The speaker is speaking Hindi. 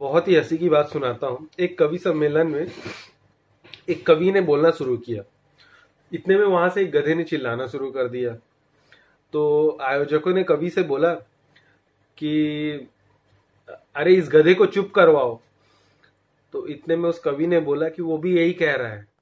बहुत ही हंसी की बात सुनाता हूँ एक कवि सम्मेलन में एक कवि ने बोलना शुरू किया इतने में वहां से एक गधे ने चिल्लाना शुरू कर दिया तो आयोजकों ने कवि से बोला कि अरे इस गधे को चुप करवाओ तो इतने में उस कवि ने बोला कि वो भी यही कह रहा है